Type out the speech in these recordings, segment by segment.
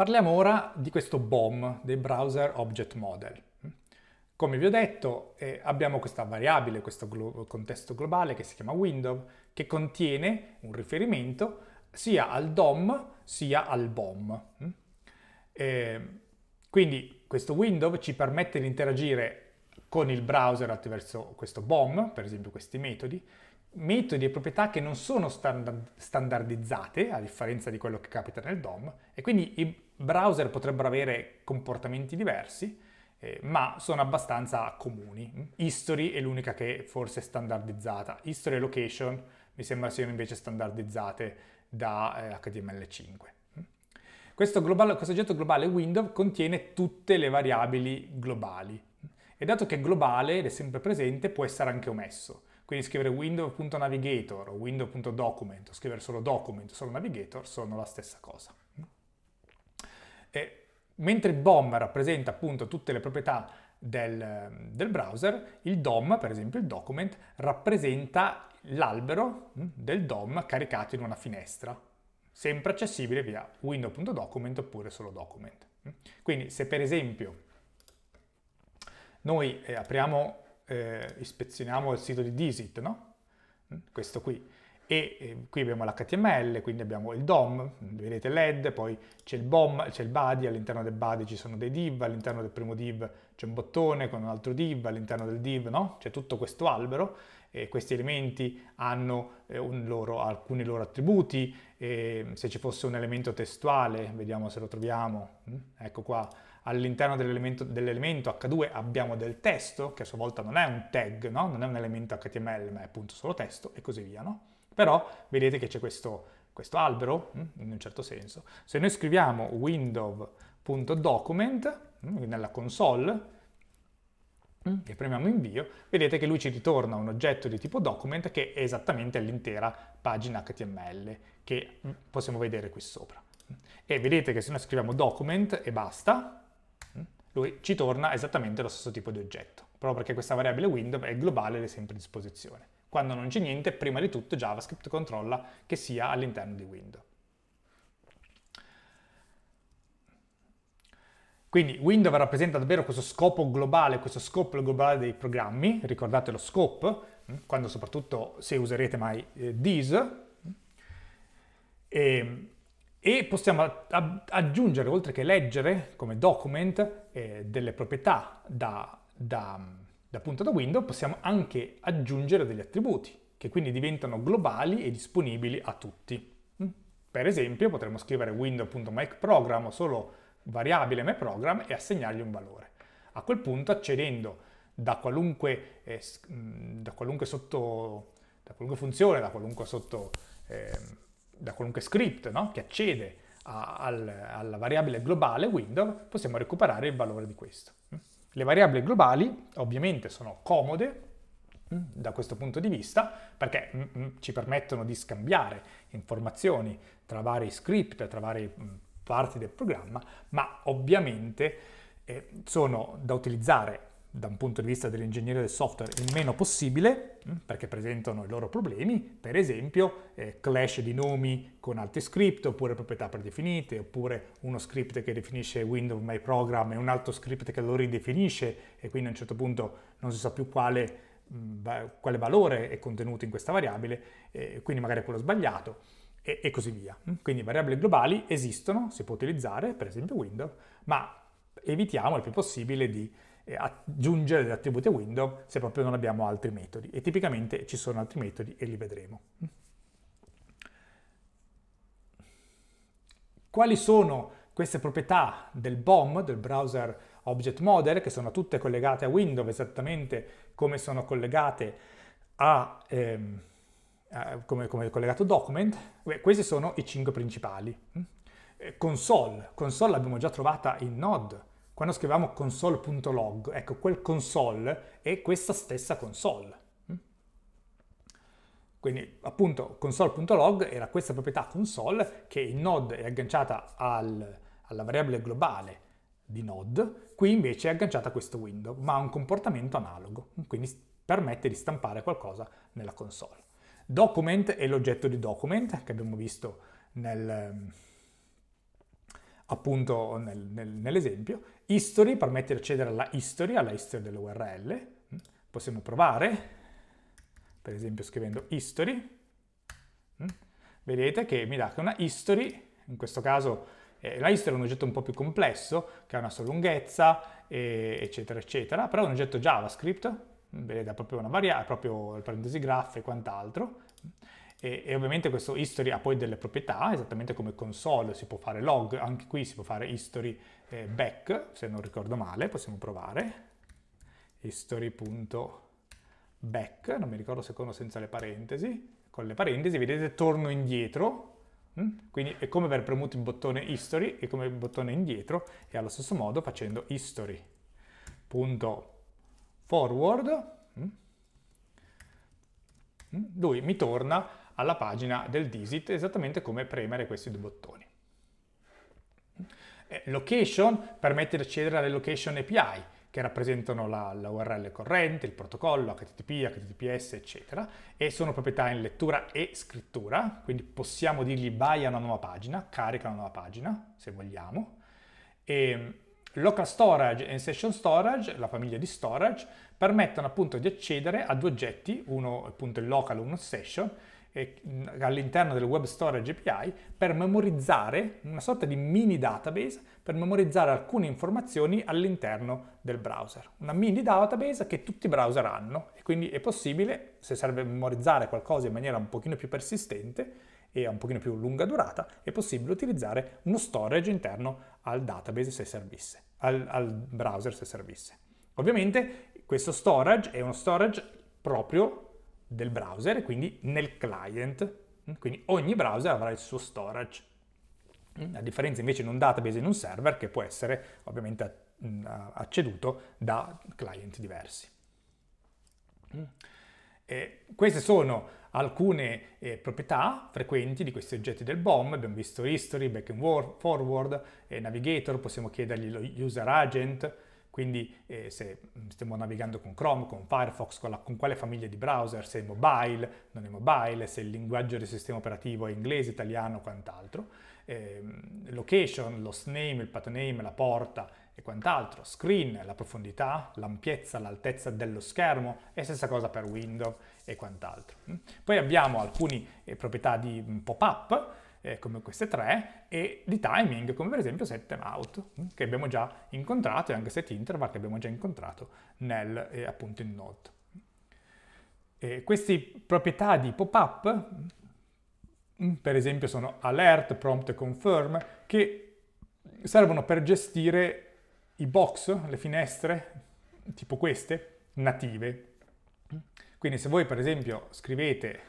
Parliamo ora di questo BOM, dei Browser Object Model. Come vi ho detto, eh, abbiamo questa variabile, questo glo contesto globale che si chiama window, che contiene un riferimento sia al DOM sia al BOM. Eh, quindi questo window ci permette di interagire con il browser attraverso questo BOM, per esempio questi metodi, metodi e proprietà che non sono standardizzate, a differenza di quello che capita nel DOM, e quindi i browser potrebbero avere comportamenti diversi, eh, ma sono abbastanza comuni. History è l'unica che forse è standardizzata. History e location mi sembra siano invece standardizzate da eh, HTML5. Questo, global, questo oggetto globale Windows contiene tutte le variabili globali e dato che è globale ed è sempre presente può essere anche omesso. Quindi scrivere window.navigator o window.document o scrivere solo document, solo navigator sono la stessa cosa. E eh, mentre il BOM rappresenta appunto tutte le proprietà del, del browser, il DOM, per esempio il document, rappresenta l'albero mm, del DOM caricato in una finestra, sempre accessibile via window.document oppure solo document. Mm. Quindi se per esempio noi eh, apriamo, eh, ispezioniamo il sito di Dizit, no? Mm, questo qui, e eh, qui abbiamo l'HTML, quindi abbiamo il DOM, vedete LED, poi c'è il BOM, c'è il body, all'interno del body ci sono dei div, all'interno del primo div c'è un bottone con un altro div, all'interno del div no? c'è tutto questo albero e questi elementi hanno eh, loro, alcuni loro attributi, e se ci fosse un elemento testuale, vediamo se lo troviamo, mm, ecco qua, all'interno dell'elemento, dell'elemento H2 abbiamo del testo, che a sua volta non è un tag, no? non è un elemento HTML, ma è appunto solo testo e così via. No? Però vedete che c'è questo, questo albero, mm, in un certo senso. Se noi scriviamo window.document mm, nella console, mm, e premiamo invio, vedete che lui ci ritorna un oggetto di tipo document che è esattamente l'intera pagina HTML che possiamo vedere qui sopra. E vedete che se noi scriviamo document e basta, lui ci torna esattamente lo stesso tipo di oggetto, proprio perché questa variabile window è globale ed è sempre a disposizione. Quando non c'è niente, prima di tutto JavaScript controlla che sia all'interno di Windows. Quindi Windows rappresenta davvero questo scopo globale, questo scopo globale dei programmi, ricordate lo scope, mm, quando soprattutto se userete mai eh, this, e, e, possiamo aggiungere, oltre che leggere come document, eh, delle proprietà da, da da punta da window possiamo anche aggiungere degli attributi, che quindi diventano globali e disponibili a tutti. Mm? Per esempio potremmo scrivere window.makeProgram o solo variabile makeProgram e assegnargli un valore. A quel punto accedendo da qualunque, eh, mm, da qualunque, sotto, da qualunque funzione, da qualunque, sotto, eh, da qualunque script no? che accede a, al, alla variabile globale window, possiamo recuperare il valore di questo. Le variabili globali ovviamente sono comode mm, da questo punto di vista perché mm, mm, ci permettono di scambiare informazioni tra vari script, tra varie parti del programma, ma ovviamente eh, sono da utilizzare da un punto di vista dell'ingegneria del software il meno possibile, mm, perché presentano i loro problemi, per esempio eh, clash di nomi con altri script, oppure proprietà predefinite, oppure uno script che definisce Windows My Program e un altro script che lo ridefinisce e quindi a un certo punto non si sa più quale, mh, mm, quale valore è contenuto in questa variabile, eh, quindi magari è quello sbagliato e, e così via. Mm, quindi variabili globali esistono, si può utilizzare, per esempio Windows, ma evitiamo il più possibile di aggiungere degli attributi a window se proprio non abbiamo altri metodi e tipicamente ci sono altri metodi e li vedremo. Quali sono queste proprietà del BOM, del Browser Object Model, che sono tutte collegate a Windows esattamente come sono collegate a, ehm, come, come collegato document, Beh, questi sono i cinque principali. Mm? Eh, console, console l'abbiamo già trovata in Node, quando scriviamo console.log, ecco, quel console è questa stessa console. Mm? Quindi appunto console.log era questa proprietà console che in node è agganciata al, alla variabile globale di node, qui invece è agganciata a questo window, ma ha un comportamento analogo, quindi permette di stampare qualcosa nella console. Document è l'oggetto di document che abbiamo visto nel, appunto nel, nel, nell'esempio, history permette di accedere alla history, alla history dell'URL, possiamo provare, per esempio scrivendo history, vedete che mi dà che una history, in questo caso eh, la history è un oggetto un po' più complesso, che ha una sua lunghezza, e, eccetera, eccetera, però è un oggetto JavaScript, vedete, ha proprio una variabile, proprio il parentesi graph e quant'altro, e, e, ovviamente questo history ha poi delle proprietà, esattamente come console si può fare log, anche qui si può fare history eh, back, se non ricordo male, possiamo provare, history.back, non mi ricordo secondo senza le parentesi, con le parentesi vedete torno indietro, mm? quindi è come aver premuto il bottone history e come il bottone indietro e allo stesso modo facendo history.forward mm? mm? lui mi torna alla pagina del DISIT, esattamente come premere questi due bottoni. Eh, location permette di accedere alle location API, che rappresentano la, la, URL corrente, il protocollo, HTTP, HTTPS, eccetera, e sono proprietà in lettura e scrittura, quindi possiamo dirgli vai a una nuova pagina, carica una nuova pagina, se vogliamo. E ehm, local storage e session storage, la famiglia di storage, permettono appunto di accedere a due oggetti, uno appunto il local e uno session, all'interno del Web Storage API per memorizzare una sorta di mini database per memorizzare alcune informazioni all'interno del browser. Una mini database che tutti i browser hanno e quindi è possibile, se serve memorizzare qualcosa in maniera un pochino più persistente e a un pochino più lunga durata, è possibile utilizzare uno storage interno al database se servisse, al, al browser se servisse. Ovviamente questo storage è uno storage proprio del browser e quindi nel client. Quindi ogni browser avrà il suo storage. Mm, a differenza invece in un database in un server che può essere ovviamente mm, acceduto da client diversi. Mm. E queste sono alcune eh, proprietà frequenti di questi oggetti del BOM, abbiamo visto history, back and forward, eh, navigator, possiamo chiedergli lo user agent, quindi eh, se mm, stiamo navigando con Chrome, con Firefox, con, la, con, quale famiglia di browser, se è mobile, non è mobile, se il linguaggio del sistema operativo è inglese, italiano, quant'altro, eh, location, l'host name, il path name, la porta e quant'altro, screen, la profondità, l'ampiezza, l'altezza dello schermo e stessa cosa per Windows e quant'altro. Mm. Poi abbiamo alcune eh, proprietà di mm, pop-up, eh, come queste tre, e di timing, come per esempio set mm, che abbiamo già incontrato, e anche setInterval, che abbiamo già incontrato nel, eh, appunto in Node. E queste proprietà di pop-up, mm, mm, per esempio sono alert, prompt e confirm, che servono per gestire i box, le finestre, tipo queste, native. Quindi se voi per esempio scrivete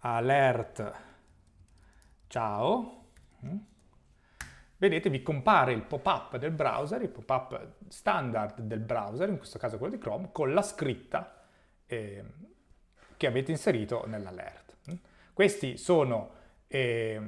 alert ciao, mm. vedete vi compare il pop-up del browser, il pop-up standard del browser, in questo caso quello di Chrome, con la scritta eh, che avete inserito nell'alert. Mm. Questi sono eh,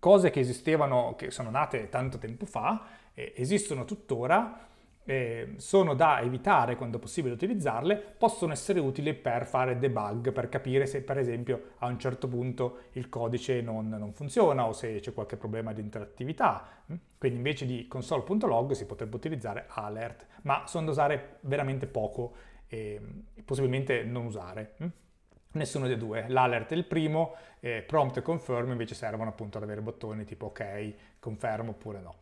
cose che esistevano, che sono nate tanto tempo fa, eh, esistono tuttora, eh, sono da evitare quando è possibile utilizzarle, possono essere utili per fare debug, per capire se per esempio a un certo punto il codice non, non funziona o se c'è qualche problema di interattività. Mm? Quindi invece di console.log si potrebbe utilizzare alert, ma sono da usare veramente poco e possibilmente non usare. Mm? Nessuno dei due, l'alert è il primo, eh, prompt e confirm invece servono appunto ad avere bottoni tipo ok, confermo oppure no.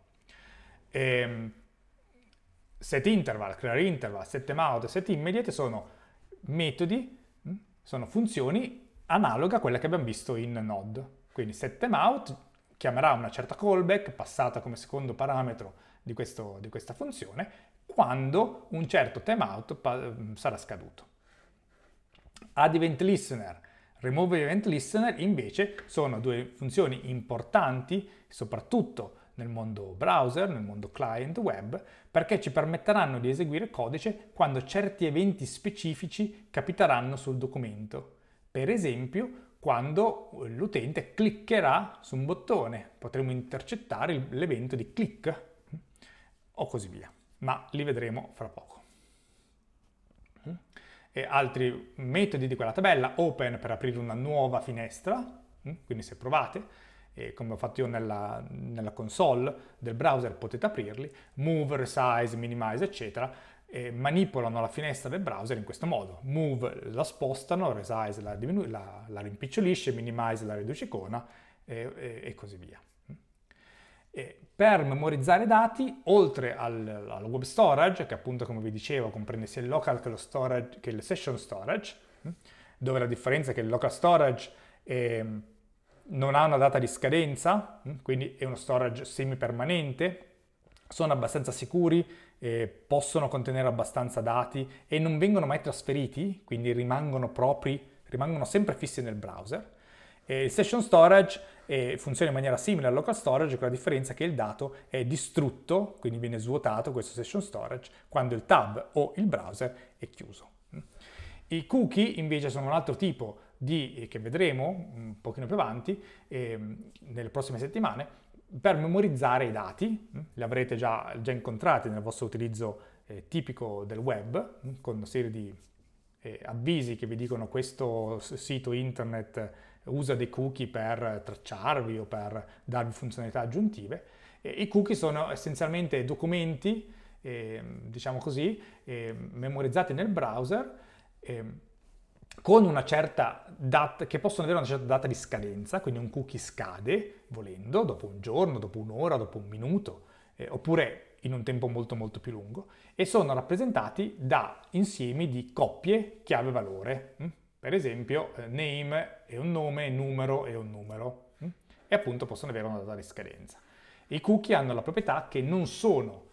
Ehm, set interval, clear interval, set timeout e set immediate sono metodi, mm, sono funzioni analoghe a quelle che abbiamo visto in Node. Quindi set timeout chiamerà una certa callback passata come secondo parametro di, questo, di questa funzione quando un certo timeout mm, sarà scaduto. Add event listener, remove event listener invece sono due funzioni importanti soprattutto nel mondo browser, nel mondo client web, perché ci permetteranno di eseguire codice quando certi eventi specifici capiteranno sul documento. Per esempio, quando l'utente cliccherà su un bottone, potremo intercettare l'evento di click mm, o così via, ma li vedremo fra poco. Mm. E altri metodi di quella tabella, open per aprire una nuova finestra, mm, quindi se provate, eh, come ho fatto io nella, nella, console del browser potete aprirli, move, resize, minimize eccetera, eh, manipolano la finestra del browser in questo modo, move la spostano, resize la, diminu- la, la rimpicciolisce, minimize la riduce icona eh, e così via. E per memorizzare dati, oltre al, al, web storage, che appunto come vi dicevo comprende sia il local che, lo storage, che il session storage, hm, dove la differenza è che il local storage eh, non ha una data di scadenza, mm, quindi è uno storage semi-permanente, sono abbastanza sicuri, eh, possono contenere abbastanza dati e non vengono mai trasferiti, quindi rimangono propri, rimangono sempre fissi nel browser. E il session storage eh, funziona in maniera simile al local storage, con la differenza che il dato è distrutto, quindi viene svuotato questo session storage, quando il tab o il browser è chiuso. Mm. I cookie invece sono un altro tipo di, eh, che vedremo un pochino più avanti, eh, nelle prossime settimane, per memorizzare i dati, mm, li avrete già, già incontrati nel vostro utilizzo eh, tipico del web, mm, con una serie di eh, avvisi che vi dicono questo sito internet eh, usa dei cookie per tracciarvi o per darvi funzionalità aggiuntive. I cookie sono essenzialmente documenti, ehm, diciamo così, ehm, memorizzati nel browser ehm, con una certa data, che possono avere una certa data di scadenza, quindi un cookie scade, volendo, dopo un giorno, dopo un'ora, dopo un minuto, eh, oppure in un tempo molto molto più lungo, e sono rappresentati da insiemi di coppie chiave valore, mm? per esempio eh, name è un nome, numero è un numero, mm? e appunto possono avere una data di scadenza. I cookie hanno la proprietà che non sono,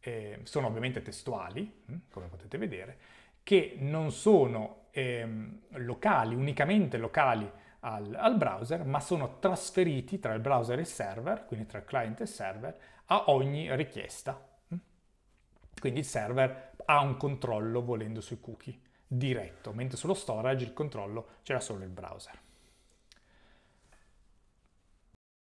eh, sono ovviamente testuali, mm? come potete vedere, che non sono ehm, locali, unicamente locali al, al, browser, ma sono trasferiti tra il browser e il server, quindi tra client e server, a ogni richiesta. Mm? Quindi il server ha un controllo volendo sui cookie diretto, mentre sullo storage il controllo c'era solo il browser.